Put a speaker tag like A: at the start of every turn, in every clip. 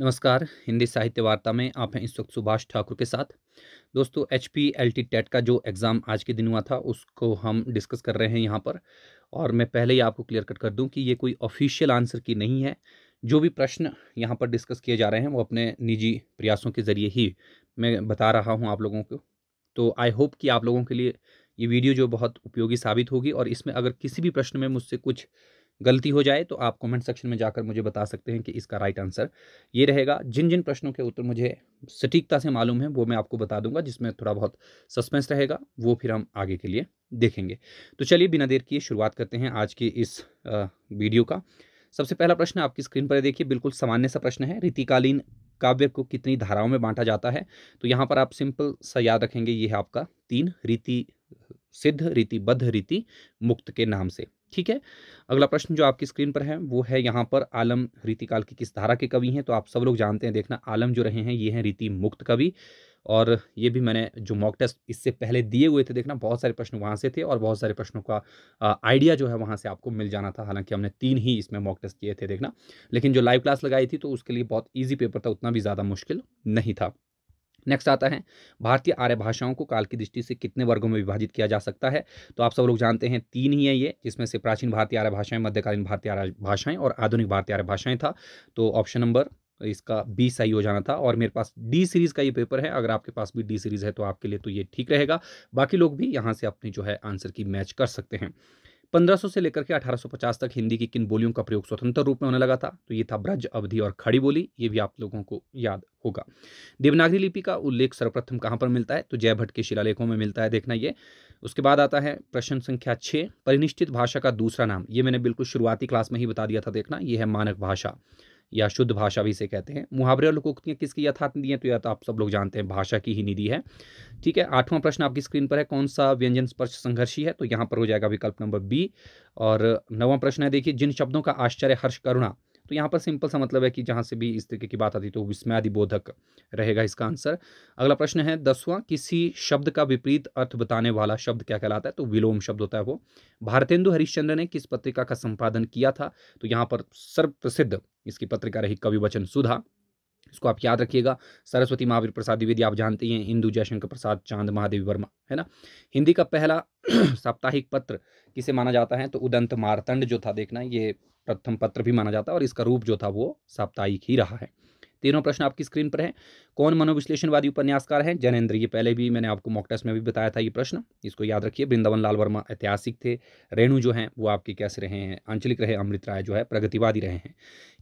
A: नमस्कार हिंदी साहित्य वार्ता में आप हैं इस वक्त सुभाष ठाकुर के साथ दोस्तों H P L T TET का जो एग्ज़ाम आज के दिन हुआ था उसको हम डिस्कस कर रहे हैं यहाँ पर और मैं पहले ही आपको क्लियर कट कर दूँ कि ये कोई ऑफिशियल आंसर की नहीं है जो भी प्रश्न यहाँ पर डिस्कस किए जा रहे हैं वो अपने निजी प्रयासों के ज़रिए ही मैं बता रहा हूँ आप लोगों को तो आई होप कि आप लोगों के लिए ये वीडियो जो बहुत उपयोगी साबित होगी और इसमें अगर किसी भी प्रश्न में मुझसे कुछ गलती हो जाए तो आप कमेंट सेक्शन में जाकर मुझे बता सकते हैं कि इसका राइट आंसर ये रहेगा जिन जिन प्रश्नों के उत्तर मुझे सटीकता से मालूम है वो मैं आपको बता दूंगा जिसमें थोड़ा बहुत सस्पेंस रहेगा वो फिर हम आगे के लिए देखेंगे तो चलिए बिना देर किए शुरुआत करते हैं आज की इस वीडियो का सबसे पहला प्रश्न आपकी स्क्रीन पर देखिए बिल्कुल सामान्य सा प्रश्न है रीतिकालीन काव्य को कितनी धाराओं में बांटा जाता है तो यहाँ पर आप सिंपल सा याद रखेंगे ये है आपका तीन रीति सिद्ध रीतिबद्ध रीति मुक्त के नाम से ठीक है अगला प्रश्न जो आपकी स्क्रीन पर है वो है यहाँ पर आलम रीतिकाल की किस धारा के कवि हैं तो आप सब लोग जानते हैं देखना आलम जो रहे हैं ये हैं रीति मुक्त कवि और ये भी मैंने जो मॉक टेस्ट इससे पहले दिए हुए थे देखना बहुत सारे प्रश्न वहाँ से थे और बहुत सारे प्रश्नों का आइडिया जो है वहाँ से आपको मिल जाना था हालांकि हमने तीन ही इसमें मॉक टेस्ट किए थे देखना लेकिन जो लाइव क्लास लगाई थी तो उसके लिए बहुत ईजी पेपर था उतना भी ज़्यादा मुश्किल नहीं था नेक्स्ट आता है भारतीय आर्य भाषाओं को काल की दृष्टि से कितने वर्गों में विभाजित किया जा सकता है तो आप सब लोग जानते हैं तीन ही है ये जिसमें से प्राचीन भारतीय आर्य भाषाएं मध्यकालीन भारतीय आर्य भाषाएं और आधुनिक भारतीय आर्य भाषाएं था तो ऑप्शन नंबर इसका बी सही हो जाना था और मेरे पास डी सीरीज़ का ये पेपर है अगर आपके पास भी डी सीरीज़ है तो आपके लिए तो ये ठीक रहेगा बाकी लोग भी यहाँ से अपनी जो है आंसर की मैच कर सकते हैं 1500 से लेकर के 1850 तक हिंदी की किन बोलियों का प्रयोग स्वतंत्र रूप में होने लगा था तो ये था ब्रज अवधि और खड़ी बोली ये भी आप लोगों को याद होगा देवनागरी लिपि का उल्लेख सर्वप्रथम कहाँ पर मिलता है तो जयभट्ट के शिलालेखों में मिलता है देखना ये उसके बाद आता है प्रश्न संख्या छः परिनिश्चित भाषा का दूसरा नाम ये मैंने बिल्कुल शुरुआती क्लास में ही बता दिया था देखना ये है मानक भाषा या शुद्ध भाषा भी इसे कहते हैं मुहावरे और लोकोक्तियाँ किसकी यथार्थ निधि है तो या तो आप सब लोग जानते हैं भाषा की ही निधि है ठीक है आठवां प्रश्न आपकी स्क्रीन पर है कौन सा व्यंजन स्पर्श संघर्षी है तो यहाँ पर हो जाएगा विकल्प नंबर बी और नवा प्रश्न है देखिए जिन शब्दों का आश्चर्य हर्ष करुणा तो यहाँ पर सिंपल सा मतलब है कि जहाँ से भी इस तरीके की बात आती तो विस्मयादिबोधक रहेगा इसका आंसर अगला प्रश्न है दसवां किसी शब्द का विपरीत अर्थ बताने वाला शब्द क्या कहलाता है तो विलोम शब्द होता है वो भारतेंदु हरिश्चंद्र ने किस पत्रिका का संपादन किया था तो यहाँ पर सर्वप्रसिद्ध इसकी पत्रिका रही कवि वचन सुधा इसको आप याद रखिएगा सरस्वती महावीर प्रसाद द्विवेदी आप जानते हैं हिंदू जयशंकर प्रसाद चांद महादेवी वर्मा है ना हिंदी का पहला साप्ताहिक पत्र किसे माना जाता है तो उदंत मारतंड जो था देखना ये प्रथम पत्र भी माना जाता है और इसका रूप जो था वो साप्ताहिक ही रहा है तीनों प्रश्न आपकी स्क्रीन पर हैं कौन मनोविश्लेषणवादी उपन्यासकार हैं जैनेन्द्र ये पहले भी मैंने आपको मॉक टेस्ट में भी बताया था ये प्रश्न इसको याद रखिए वृंदावन लाल वर्मा ऐतिहासिक थे रेणु जो हैं वो आपके कैसे रहे हैं आंचलिक रहे अमृत राय जो है प्रगतिवादी रहे हैं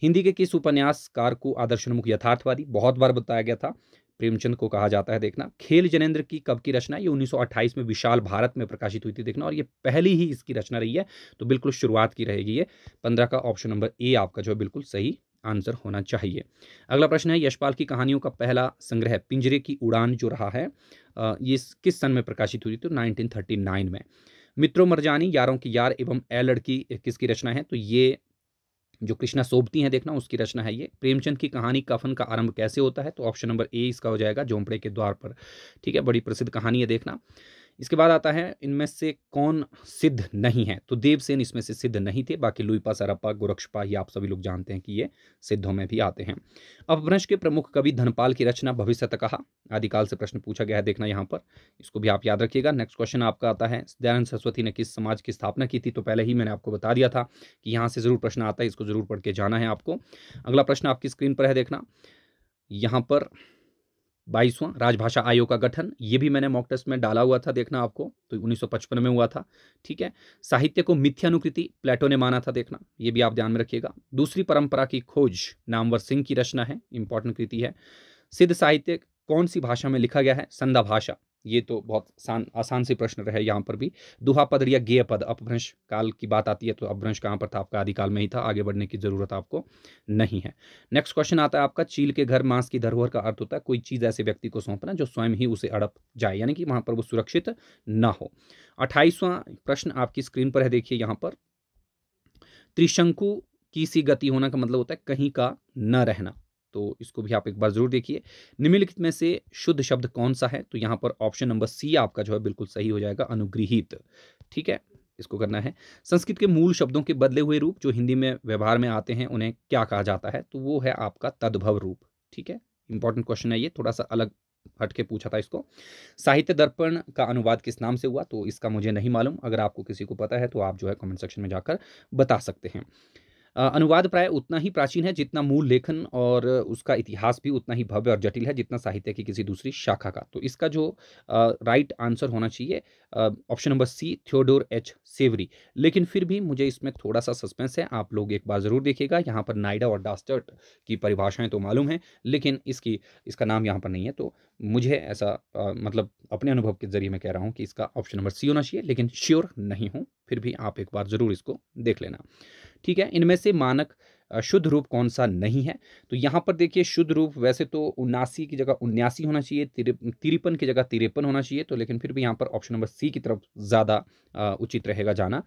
A: हिंदी के किस उपन्यासकार को आदर्शोन्मुख यथार्थवादी बहुत बार बताया गया था प्रेमचंद को कहा जाता है देखना खेल जनेन्द्र की कब की रचना ये 1928 में विशाल भारत में प्रकाशित हुई थी देखना और ये पहली ही इसकी रचना रही है तो बिल्कुल शुरुआत की रहेगी ये पंद्रह का ऑप्शन नंबर ए आपका जो है बिल्कुल सही आंसर होना चाहिए अगला प्रश्न है यशपाल की कहानियों का पहला संग्रह पिंजरे की उड़ान जो रहा है ये किस सन में प्रकाशित हुई थी तो 1939 में मित्रों मरजानी यारों की यार एवं ए लड़की किसकी रचना है तो ये जो कृष्णा सोबती हैं देखना उसकी रचना है ये प्रेमचंद की कहानी कफन का आरंभ कैसे होता है तो ऑप्शन नंबर ए इसका हो जाएगा झोंपड़े के द्वार पर ठीक है बड़ी प्रसिद्ध कहानी है देखना इसके बाद आता है इनमें से कौन सिद्ध नहीं है तो देवसेन इसमें से सिद्ध नहीं थे बाकी लुईपा सरप्पा गोरक्षपा ये आप सभी लोग जानते हैं कि ये सिद्धों में भी आते हैं अपभ्रंश के प्रमुख कवि धनपाल की रचना भविष्य कहा आदिकाल से प्रश्न पूछा गया है देखना यहाँ पर इसको भी आप याद रखिएगा नेक्स्ट क्वेश्चन आपका आता है दयानंद सरस्वती ने किस समाज की स्थापना की थी तो पहले ही मैंने आपको बता दिया था कि यहाँ से ज़रूर प्रश्न आता है इसको ज़रूर पढ़ के जाना है आपको अगला प्रश्न आपकी स्क्रीन पर है देखना यहाँ पर बाईसवां राजभाषा आयोग का गठन ये भी मैंने मॉक टेस्ट में डाला हुआ था देखना आपको तो 1955 में हुआ था ठीक है साहित्य को मिथ्यानुकृति प्लेटो ने माना था देखना ये भी आप ध्यान में रखिएगा दूसरी परंपरा की खोज नामवर सिंह की रचना है इंपॉर्टेंट कृति है सिद्ध साहित्य कौन सी भाषा में लिखा गया है संधा भाषा ये तो बहुत आसान आसान से प्रश्न रहे यहाँ पर भी दुहा पद या गेय पद अपभ्रंश काल की बात आती है तो अपभ्रंश कहाँ पर था आपका आदिकाल में ही था आगे बढ़ने की जरूरत आपको नहीं है नेक्स्ट क्वेश्चन आता है आपका चील के घर मांस की धरोहर का अर्थ होता है कोई चीज़ ऐसे व्यक्ति को सौंपना जो स्वयं ही उसे अड़प जाए यानी कि वहाँ पर वो सुरक्षित ना हो अट्ठाईसवां प्रश्न आपकी स्क्रीन पर है देखिए यहाँ पर त्रिशंकु की सी गति होना का मतलब होता है कहीं का न रहना तो इसको भी आप एक बार ज़रूर देखिए निम्नलिखित में से शुद्ध शब्द कौन सा है तो यहाँ पर ऑप्शन नंबर सी आपका जो है बिल्कुल सही हो जाएगा अनुगृहित ठीक है इसको करना है संस्कृत के मूल शब्दों के बदले हुए रूप जो हिंदी में व्यवहार में आते हैं उन्हें क्या कहा जाता है तो वो है आपका तद्भव रूप ठीक है इंपॉर्टेंट क्वेश्चन है ये थोड़ा सा अलग हटके पूछा था इसको साहित्य दर्पण का अनुवाद किस नाम से हुआ तो इसका मुझे नहीं मालूम अगर आपको किसी को पता है तो आप जो है कमेंट सेक्शन में जाकर बता सकते हैं अनुवाद प्राय उतना ही प्राचीन है जितना मूल लेखन और उसका इतिहास भी उतना ही भव्य और जटिल है जितना साहित्य की किसी दूसरी शाखा का तो इसका जो राइट आंसर होना चाहिए option number C Theodore H Savery लेकिन फिर भी मुझे इसमें थोड़ा सा सस्पेंस है आप लोग एक बार ज़रूर देखिएगा यहाँ पर नाइडा और डास्टर्ट की परिभाषाएं तो मालूम है लेकिन इसकी इसका नाम यहाँ पर नहीं है तो मुझे ऐसा आ, मतलब अपने अनुभव के ज़रिए मैं कह रहा हूँ कि इसका ऑप्शन नंबर सी होना चाहिए लेकिन श्योर नहीं हूँ फिर भी आप एक बार ज़रूर इसको देख लेना ठीक है इनमें से मानक शुद्ध रूप कौन सा नहीं है तो यहाँ पर देखिए शुद्ध रूप वैसे तो उन्नासी की जगह उन्यासी होना चाहिए तिरपन की जगह तिरपन होना चाहिए तो लेकिन फिर भी यहाँ पर ऑप्शन नंबर सी की तरफ ज़्यादा उचित रहेगा जाना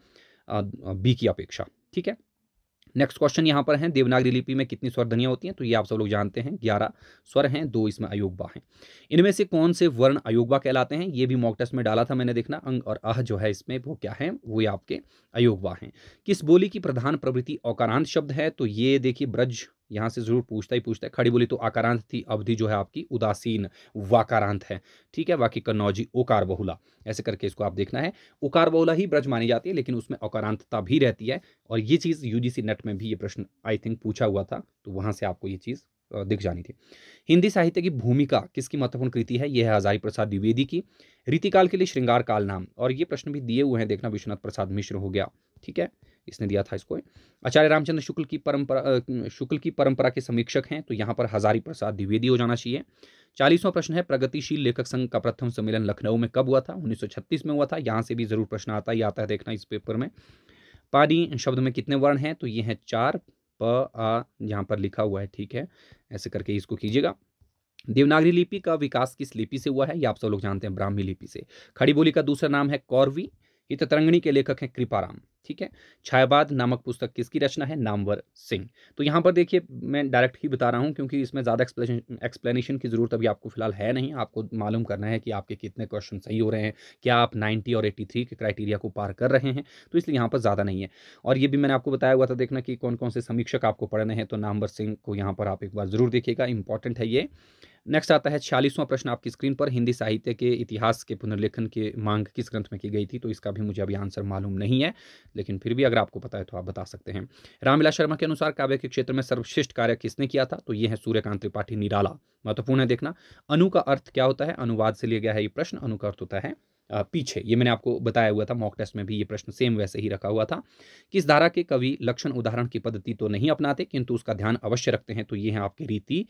A: बी की अपेक्षा ठीक है नेक्स्ट क्वेश्चन यहाँ पर है देवनागरी लिपि में कितनी स्वर ध्वनियाँ होती हैं तो ये आप सब लोग जानते हैं ग्यारह स्वर हैं दो इसमें अयोगबा हैं इनमें से कौन से वर्ण अयोगबा कहलाते हैं ये भी मॉक टेस्ट में डाला था मैंने देखना अंग और अह जो है इसमें वो क्या है वो ये आपके अयोगबा हैं किस बोली की प्रधान प्रवृत्ति औकारांत शब्द है तो ये देखिए ब्रज यहाँ से ज़रूर पूछता ही पूछता है खड़ी बोली तो आकारांत थी अवधि जो है आपकी उदासीन वाकारांत है ठीक है वाकि कन्नौजी ओकार बहुला ऐसे करके इसको आप देखना है ओकार बहुला ही ब्रज मानी जाती है लेकिन उसमें अकारांतता भी रहती है और ये चीज़ यू नेट में भी ये प्रश्न आई थिंक पूछा हुआ था तो वहाँ से आपको ये चीज़ दिख जानी थी हिंदी साहित्य की भूमिका किसकी महत्वपूर्ण कृति है यह है हजारी प्रसाद द्विवेदी की रीतिकाल के लिए श्रृंगार काल नाम और ये प्रश्न भी दिए हुए हैं देखना विश्वनाथ प्रसाद मिश्र हो गया ठीक है इसने दिया था इसको आचार्य रामचंद्र शुक्ल की परंपरा शुक्ल की परंपरा के समीक्षक हैं तो यहाँ पर हजारी प्रसाद द्विवेदी हो जाना चाहिए चालीसवां प्रश्न है प्रगतिशील लेखक संघ का प्रथम सम्मेलन लखनऊ में कब हुआ था 1936 में हुआ था यहाँ से भी जरूर प्रश्न आता है आता है देखना इस पेपर में पानी शब्द में कितने वर्ण हैं तो ये हैं चार प आ यहाँ पर लिखा हुआ है ठीक है ऐसे करके इसको कीजिएगा देवनागरी लिपि का विकास किस लिपि से हुआ है ये आप सब लोग जानते हैं ब्राह्मी लिपि से खड़ी बोली का दूसरा नाम है कौरवी ये तरंगणी के लेखक हैं कृपाराम ठीक है छायावाद नामक पुस्तक किसकी रचना है नामवर सिंह तो यहाँ पर देखिए मैं डायरेक्ट ही बता रहा हूँ क्योंकि इसमें ज़्यादा एक्सप्लेनेशन की ज़रूरत अभी आपको फिलहाल है नहीं आपको मालूम करना है कि आपके कितने क्वेश्चन सही हो रहे हैं क्या आप नाइन्टी और एट्टी थ्री के क्राइटेरिया को पार कर रहे हैं तो इसलिए यहाँ पर ज़्यादा नहीं है और ये भी मैंने आपको बताया हुआ था देखना कि कौन कौन से समीक्षक आपको पढ़ने हैं तो नामवर सिंह को यहाँ पर आप एक बार ज़रूर देखिएगा इंपॉर्टेंट है ये नेक्स्ट आता है छियालीसवां प्रश्न आपकी स्क्रीन पर हिंदी साहित्य के इतिहास के पुनर्लेखन की मांग किस ग्रंथ में की गई थी तो इसका भी मुझे अभी आंसर मालूम नहीं है लेकिन फिर भी अगर आपको पता है तो आप बता सकते हैं रामविलास शर्मा के अनुसार काव्य के क्षेत्र में सर्वश्रेष्ठ कार्य किसने किया था तो ये है सूर्यकांत त्रिपाठी निराला महत्वपूर्ण है देखना अनु का अर्थ क्या होता है अनुवाद से लिया गया है ये प्रश्न अनु का अर्थ होता है पीछे ये मैंने आपको बताया हुआ था मॉक टेस्ट में भी ये प्रश्न सेम वैसे ही रखा हुआ था कि इस धारा के कवि लक्षण उदाहरण की पद्धति तो नहीं अपनाते किंतु उसका ध्यान अवश्य रखते हैं तो ये है आपकी रीति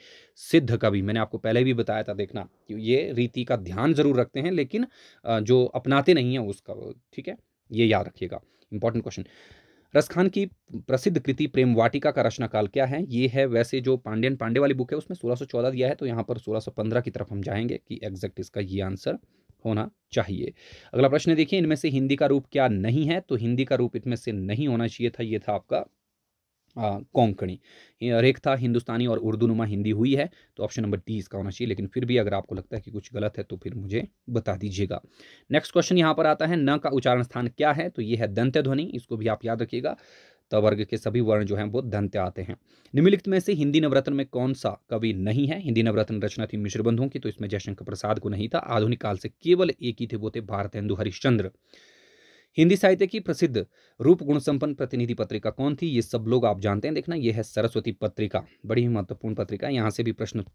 A: सिद्ध कवि मैंने आपको पहले भी बताया था देखना कि ये रीति का ध्यान जरूर रखते हैं लेकिन जो अपनाते नहीं हैं उसका ठीक है ये याद रखिएगा इंपॉर्टेंट क्वेश्चन रसखान की प्रसिद्ध कृति प्रेम वाटिका का रचना काल क्या है ये है वैसे जो पांडेन पांडे वाली बुक है उसमें 1614 दिया है तो यहाँ पर 1615 की तरफ हम जाएंगे कि एग्जैक्ट इसका ये आंसर होना चाहिए अगला प्रश्न देखिए इनमें से हिंदी का रूप क्या नहीं है तो हिंदी का रूप इनमें से नहीं होना चाहिए था ये था आपका कोंकणी रेख था हिंदुस्तानी और उर्दू नुमा हिंदी हुई है तो ऑप्शन नंबर डी इसका होना चाहिए लेकिन फिर भी अगर आपको लगता है कि कुछ गलत है तो फिर मुझे बता दीजिएगा नेक्स्ट क्वेश्चन यहाँ पर आता है न का उच्चारण स्थान क्या है तो ये है दंत्य ध्वनि इसको भी आप याद रखिएगा त वर्ग के सभी वर्ण जो हैं वो दंत्य आते हैं निम्नलिखित में से हिंदी नवरत्न में कौन सा कवि नहीं है हिंदी नवरत्न रचना थी मिश्र मिश्रबंधुओं की तो इसमें जयशंकर प्रसाद को नहीं था आधुनिक काल से केवल एक ही थे वो थे भारत हिंदु हरिश्चंद्र हिंदी साहित्य की प्रसिद्ध रूप गुण संपन्न प्रतिनिधि पत्रिका कौन थी ये सब लोग आप जानते हैं देखना ये है सरस्वती पत्रिका बड़ी ही महत्वपूर्ण पत्रिका यहाँ से भी प्रश्न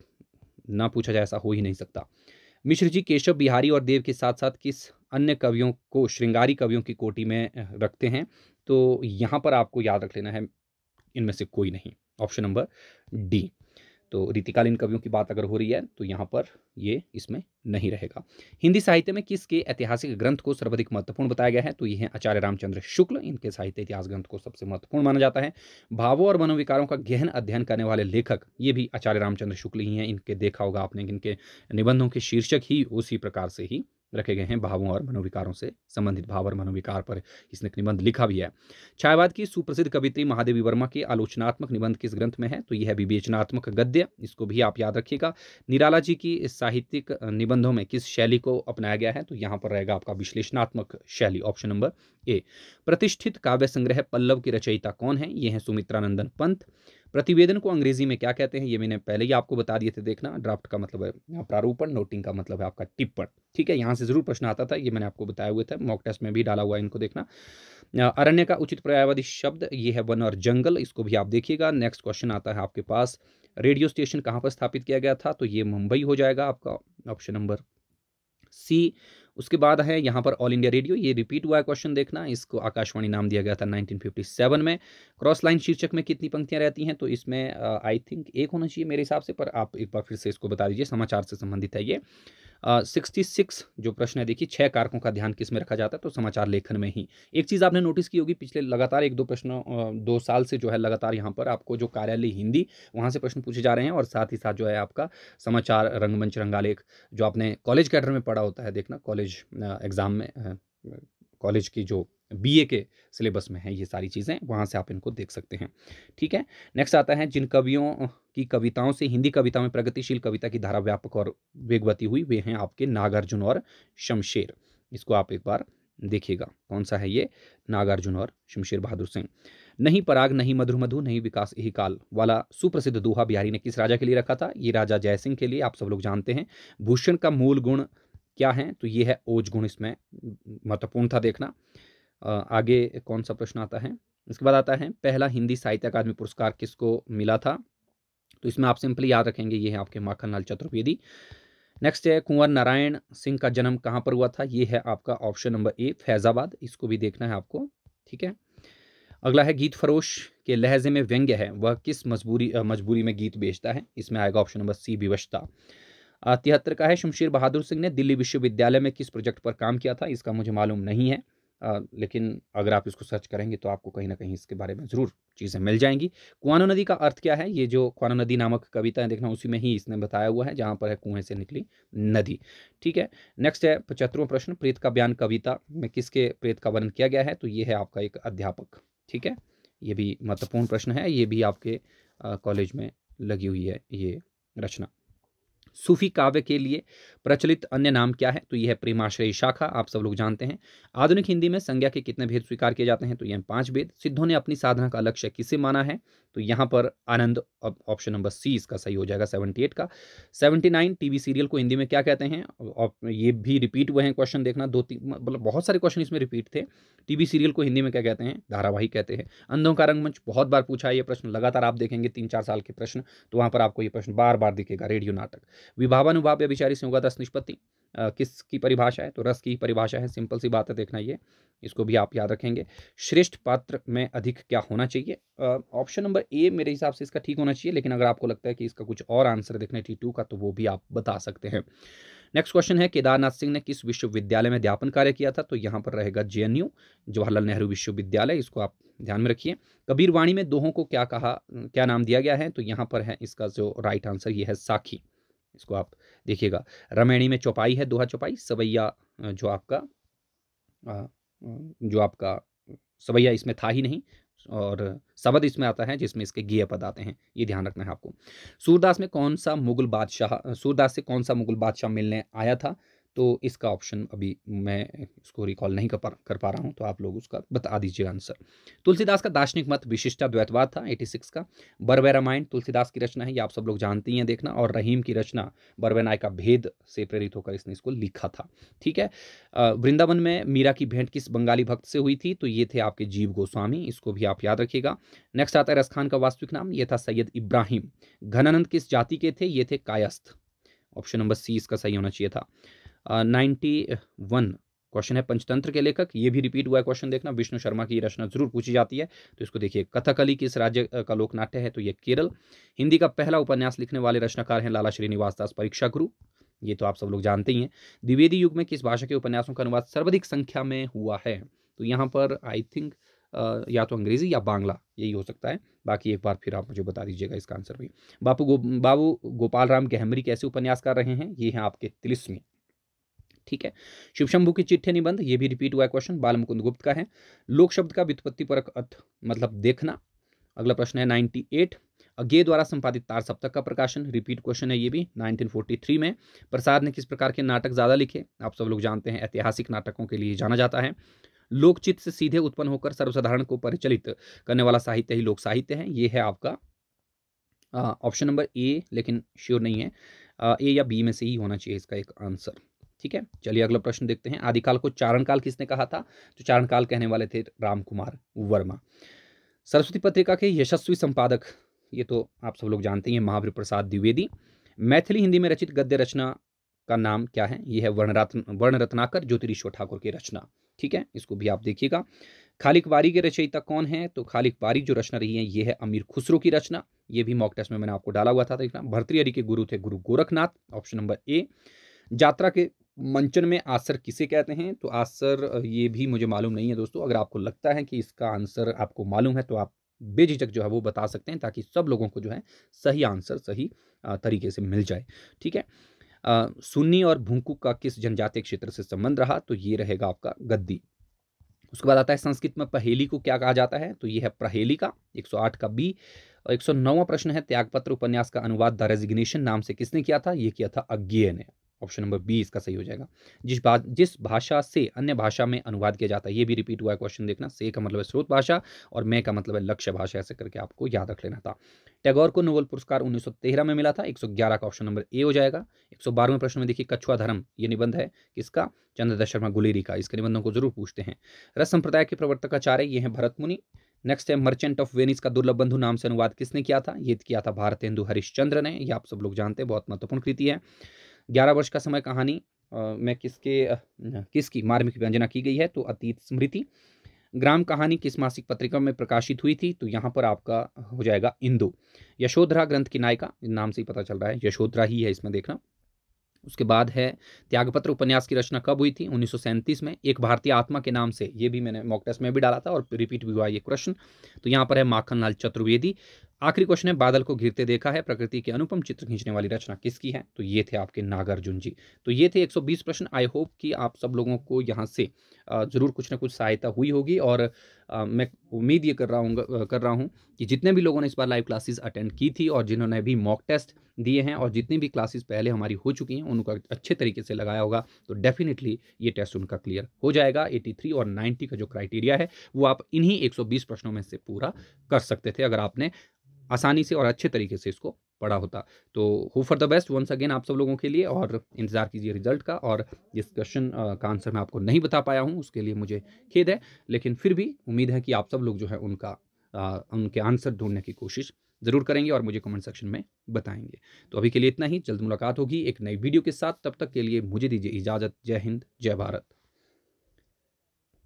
A: ना पूछा जाए ऐसा हो ही नहीं सकता मिश्र जी केशव बिहारी और देव के साथ साथ किस अन्य कवियों को श्रृंगारी कवियों की कोटि में रखते हैं तो यहाँ पर आपको याद रख लेना है इनमें से कोई नहीं ऑप्शन नंबर डी तो रीतिकालीन कवियों की बात अगर हो रही है तो यहाँ पर ये इसमें नहीं रहेगा हिंदी साहित्य में किसके ऐतिहासिक ग्रंथ को सर्वाधिक महत्वपूर्ण बताया गया है तो ये हैं आचार्य रामचंद्र शुक्ल इनके साहित्य इतिहास ग्रंथ को सबसे महत्वपूर्ण माना जाता है भावों और मनोविकारों का गहन अध्ययन करने वाले लेखक ये भी आचार्य रामचंद्र शुक्ल ही हैं इनके देखा होगा आपने इनके निबंधों के शीर्षक ही उसी प्रकार से ही रखे गए हैं भावों और मनोविकारों से संबंधित भाव और मनोविकार पर इसने एक निबंध लिखा भी है छायावाद की सुप्रसिद्ध कवित्री महादेवी वर्मा के आलोचनात्मक निबंध किस ग्रंथ में है तो यह विवेचनात्मक गद्य इसको भी आप याद रखिएगा निराला जी की साहित्यिक निबंधों में किस शैली को अपनाया गया है तो यहाँ पर रहेगा आपका विश्लेषणात्मक शैली ऑप्शन नंबर ए प्रतिष्ठित काव्य संग्रह पल्लव की रचयिता कौन है यह है सुमित्रानंदन पंत प्रतिवेदन को अंग्रेजी में क्या कहते हैं ये मैंने पहले ही आपको बता दिए थे देखना ड्राफ्ट का मतलब है प्रारूपण नोटिंग का मतलब है आपका टिप्पण ठीक है यहाँ से जरूर प्रश्न आता था ये मैंने आपको बताया हुआ था मॉक टेस्ट में भी डाला हुआ है इनको देखना अरण्य का उचित पर्यायवादी शब्द ये है वन और जंगल इसको भी आप देखिएगा नेक्स्ट क्वेश्चन आता है आपके पास रेडियो स्टेशन कहाँ पर स्थापित किया गया था तो ये मुंबई हो जाएगा आपका ऑप्शन नंबर सी उसके बाद है यहाँ पर ऑल इंडिया रेडियो ये रिपीट हुआ है क्वेश्चन देखना इसको आकाशवाणी नाम दिया गया था 1957 में क्रॉस लाइन शीर्षक में कितनी पंक्तियाँ रहती हैं तो इसमें आई थिंक एक होना चाहिए मेरे हिसाब से पर आप एक बार फिर से इसको बता दीजिए समाचार से संबंधित है ये सिक्सटी सिक्स जो प्रश्न है देखिए छह कारकों का ध्यान किस में रखा जाता है तो समाचार लेखन में ही एक चीज़ आपने नोटिस की होगी पिछले लगातार एक दो प्रश्न दो साल से जो है लगातार यहाँ पर आपको जो कार्यालय हिंदी वहाँ से प्रश्न पूछे जा रहे हैं और साथ ही साथ जो है आपका समाचार रंगमंच रंगालेख जो आपने कॉलेज कैडर में पढ़ा होता है देखना कॉलेज एग्ज़ाम में कॉलेज की जो बीए के सिलेबस में है ये सारी चीज़ें वहाँ से आप इनको देख सकते हैं ठीक है नेक्स्ट आता है जिन कवियों की कविताओं से हिंदी कविता में प्रगतिशील कविता की धारा व्यापक और वेगवती हुई वे हैं आपके नागार्जुन और शमशेर इसको आप एक बार देखिएगा कौन सा है ये नागार्जुन और शमशेर बहादुर सिंह नहीं पराग नहीं मधुर मधु नहीं विकास यही काल वाला सुप्रसिद्ध दोहा बिहारी ने किस राजा के लिए रखा था ये राजा जयसिंह के लिए आप सब लोग जानते हैं भूषण का मूल गुण क्या हैं तो ये है ओज गुण इसमें महत्वपूर्ण था देखना आगे कौन सा प्रश्न आता है इसके बाद आता है पहला हिंदी साहित्य अकादमी पुरस्कार किसको मिला था तो इसमें आप सिंपली याद रखेंगे ये है आपके लाल चतुर्वेदी नेक्स्ट है कुंवर नारायण सिंह का जन्म कहाँ पर हुआ था ये है आपका ऑप्शन नंबर ए फैज़ाबाद इसको भी देखना है आपको ठीक है अगला है गीत फरोश के लहजे में व्यंग्य है वह किस मजबूरी मजबूरी में गीत बेचता है इसमें आएगा ऑप्शन नंबर सी विवशता तिहत्तर का है शमशीर बहादुर सिंह ने दिल्ली विश्वविद्यालय में किस प्रोजेक्ट पर काम किया था इसका मुझे मालूम नहीं है आ, लेकिन अगर आप इसको सर्च करेंगे तो आपको कहीं ना कहीं इसके बारे में ज़रूर चीज़ें मिल जाएंगी कुआनो नदी का अर्थ क्या है ये जो कुआनो नदी नामक कविता है देखना उसी में ही इसने बताया हुआ है जहाँ पर है कुएं से निकली नदी ठीक है नेक्स्ट है पचहत्तरवा प्रश्न प्रेत का बयान कविता में किसके प्रेत का वर्णन किया गया है तो ये है आपका एक अध्यापक ठीक है ये भी महत्वपूर्ण प्रश्न है ये भी आपके कॉलेज में लगी हुई है ये रचना सूफी काव्य के लिए प्रचलित अन्य नाम क्या है तो यह है प्रेमाश्रय शाखा आप सब लोग जानते हैं आधुनिक हिंदी में संज्ञा के कितने भेद स्वीकार किए जाते हैं तो यह पांच भेद सिद्धों ने अपनी साधना का लक्ष्य किसे माना है तो यहाँ पर आनंद ऑप्शन नंबर सी इसका सही हो जाएगा सेवेंटी एट का सेवेंटी नाइन टीवी सीरियल को हिंदी में क्या कहते हैं ये भी रिपीट हुए हैं क्वेश्चन देखना दो तीन मतलब बहुत सारे क्वेश्चन इसमें रिपीट थे टीवी सीरियल को हिंदी में क्या कहते हैं धारावाहिक कहते हैं अंधों का रंगमंच बहुत बार पूछा है ये प्रश्न लगातार आप देखेंगे तीन चार साल के प्रश्न तो वहाँ पर आपको ये प्रश्न बार बार दिखेगा रेडियो नाटक विभावानुभाव या विचारी से होगा दस निष्पत्ति किसकी परिभाषा है तो रस की परिभाषा है सिंपल सी बात है देखना ये इसको भी आप याद रखेंगे श्रेष्ठ पात्र में अधिक क्या होना चाहिए ऑप्शन नंबर ए मेरे हिसाब से इसका ठीक होना चाहिए लेकिन अगर आपको लगता है कि इसका कुछ और आंसर देखना है टी टू का तो वो भी आप बता सकते हैं नेक्स्ट क्वेश्चन है केदारनाथ सिंह ने किस विश्वविद्यालय में अध्यापन कार्य किया था तो यहाँ पर रहेगा जे जवाहरलाल नेहरू विश्वविद्यालय इसको आप ध्यान में रखिए कबीरवाणी में दोहों को क्या कहा क्या नाम दिया गया है तो यहाँ पर है इसका जो राइट आंसर ये है साखी इसको आप देखिएगा रमेणी में चौपाई है दोहा चौपाई सवैया जो आपका जो आपका सवैया इसमें था ही नहीं और सबद इसमें आता है जिसमें इसके गेय पद आते हैं ये ध्यान रखना है आपको सूरदास में कौन सा मुगल बादशाह सूरदास से कौन सा मुगल बादशाह मिलने आया था तो इसका ऑप्शन अभी मैं इसको रिकॉल नहीं कर पा कर पा रहा हूँ तो आप लोग उसका बता दीजिए आंसर तुलसीदास का दार्शनिक मत विशिष्टा द्वैतवाद था 86 का बरवे रामायण तुलसीदास की रचना है ये आप सब लोग जानती हैं देखना और रहीम की रचना बरवेनाय का भेद से प्रेरित होकर इसने इसको लिखा था ठीक है वृंदावन में मीरा की भेंट किस बंगाली भक्त से हुई थी तो ये थे आपके जीव गोस्वामी इसको भी आप याद रखिएगा नेक्स्ट आता है रसखान का वास्तविक नाम ये था सैयद इब्राहिम घनानंद किस जाति के थे ये थे कायस्थ ऑप्शन नंबर सी इसका सही होना चाहिए था नाइन्टी वन क्वेश्चन है पंचतंत्र के लेखक ये भी रिपीट हुआ है क्वेश्चन देखना विष्णु शर्मा की रचना जरूर पूछी जाती है तो इसको देखिए कथकली किस राज्य का लोकनाट्य है तो ये केरल हिंदी का पहला उपन्यास लिखने वाले रचनाकार हैं लाला श्रीनिवास दास परीक्षा गुरु ये तो आप सब लोग जानते ही हैं द्विवेदी युग में किस भाषा के उपन्यासों का अनुवाद सर्वाधिक संख्या में हुआ है तो यहाँ पर आई थिंक या तो अंग्रेजी या बांग्ला यही हो सकता है बाकी एक बार फिर आप मुझे बता दीजिएगा इसका आंसर भी बापू गो बाबू गोपाल राम गहमरी कैसे उपन्यास कर रहे हैं ये हैं आपके तिलिस्मी ठीक है शिव शंभु की चिट्ठी निबंध ये भी रिपीट हुआ क्वेश्चन बाल मुकुंद गुप्त का है लोक शब्द का व्युत्पत्ति पर अर्थ मतलब देखना अगला प्रश्न है नाइन्टी एट अज्ञे द्वारा संपादित तार सप्तक का प्रकाशन रिपीट क्वेश्चन है ये भी 1943 में प्रसाद ने किस प्रकार के नाटक ज़्यादा लिखे आप सब लोग जानते हैं ऐतिहासिक नाटकों के लिए जाना जाता है लोकचित से सीधे उत्पन्न होकर सर्वसाधारण को परिचलित करने वाला साहित्य ही लोक साहित्य है ये है आपका ऑप्शन नंबर ए लेकिन श्योर नहीं है ए या बी में से ही होना चाहिए इसका एक आंसर ठीक है चलिए अगला प्रश्न देखते हैं आदिकाल को चारण काल किसने कहा था तो चारण काल कहने वाले थे राम कुमार वर्मा सरस्वती पत्रिका के यशस्वी संपादक ये तो आप सब लोग जानते हैं महावीर प्रसाद द्विवेदी मैथिली हिंदी में रचित गद्य रचना का नाम क्या है यह है वर्णरत्न वर्ण रत्नाकर ज्योतिरीश्वर ठाकुर की रचना ठीक है इसको भी आप देखिएगा खालिक वारी के रचयिता कौन है तो खालिक वारी जो रचना रही है यह है अमीर खुसरो की रचना यह भी मॉक टेस्ट में मैंने आपको डाला हुआ था देखना भरतरी हरी के गुरु थे गुरु गोरखनाथ ऑप्शन नंबर ए यात्रा के मंचन में आसर किसे कहते हैं तो आसर ये भी मुझे मालूम नहीं है दोस्तों अगर आपको लगता है कि इसका आंसर आपको मालूम है तो आप बेझिझक जो है वो बता सकते हैं ताकि सब लोगों को जो है सही आंसर सही तरीके से मिल जाए ठीक है सुन्नी और भूंकू का किस जनजातीय क्षेत्र से संबंध रहा तो ये रहेगा आपका गद्दी उसके बाद आता है संस्कृत में पहेली को क्या कहा जाता है तो ये है पहेली का 108 का बी और एक प्रश्न है त्यागपत्र उपन्यास का अनुवाद द रेजिग्नेशन नाम से किसने किया था ये किया था अज्ञेय ने ऑप्शन नंबर बी इसका सही हो जाएगा जिस बात जिस भाषा से अन्य भाषा में अनुवाद किया जाता है ये भी रिपीट हुआ है क्वेश्चन देखना से का मतलब है स्रोत भाषा और मैं का मतलब है लक्ष्य भाषा ऐसे करके आपको याद रख लेना था टैगोर को नोबल पुरस्कार 1913 में मिला था 111 का ऑप्शन नंबर ए हो जाएगा एक प्रश्न में देखिए कछुआ धर्म ये निबंध है किसका चंद्रदा शर्मा गुलेरी का इसके निबंधों को जरूर पूछते हैं रस संप्रदाय के प्रवर्तक आचार्य ये हैं भरत मुनि नेक्स्ट है मर्चेंट ऑफ वेनिस का दुर्लभ बंधु नाम से अनुवाद किसने किया था ये किया था भारत हिंदू हरिश्चंद्र ने यह आप सब लोग जानते हैं बहुत महत्वपूर्ण कृति है ग्यारह वर्ष का समय कहानी में किसके किसकी मार्मिक व्यंजना की गई है तो अतीत स्मृति ग्राम कहानी किस मासिक पत्रिका में प्रकाशित हुई थी तो यहाँ पर आपका हो जाएगा इंदु यशोधरा ग्रंथ की नायिका नाम से ही पता चल रहा है यशोधरा ही है इसमें देखना उसके बाद है त्यागपत्र उपन्यास की रचना कब हुई थी उन्नीस में एक भारतीय आत्मा के नाम से ये भी मैंने मॉक टेस्ट में भी डाला था और रिपीट भी हुआ ये क्वेश्चन तो यहाँ पर है माखनलाल चतुर्वेदी आखिरी क्वेश्चन है बादल को घिरते देखा है प्रकृति के अनुपम चित्र खींचने वाली रचना किसकी है तो ये थे आपके नागार्जुन जी तो ये थे 120 प्रश्न आई होप कि आप सब लोगों को यहाँ से ज़रूर कुछ ना कुछ सहायता हुई होगी और मैं उम्मीद ये कर रहा हूँ कर रहा हूँ कि जितने भी लोगों ने इस बार लाइव क्लासेस अटेंड की थी और जिन्होंने भी मॉक टेस्ट दिए हैं और जितनी भी क्लासेस पहले हमारी हो चुकी हैं उनका अच्छे तरीके से लगाया होगा तो डेफिनेटली ये टेस्ट उनका क्लियर हो जाएगा 83 और 90 का जो क्राइटेरिया है वो आप इन्हीं 120 प्रश्नों में से पूरा कर सकते थे अगर आपने आसानी से और अच्छे तरीके से इसको पढ़ा होता तो hope for the best once again आप सब लोगों के लिए और इंतज़ार कीजिए रिजल्ट का और जिस क्वेश्चन का आंसर मैं आपको नहीं बता पाया हूँ उसके लिए मुझे खेद है लेकिन फिर भी उम्मीद है कि आप सब लोग जो है उनका आ, उनके आंसर ढूंढने की कोशिश ज़रूर करेंगे और मुझे कमेंट सेक्शन में बताएंगे तो अभी के लिए इतना ही जल्द मुलाकात होगी एक नई वीडियो के साथ तब तक के लिए मुझे दीजिए इजाज़त जय हिंद जय भारत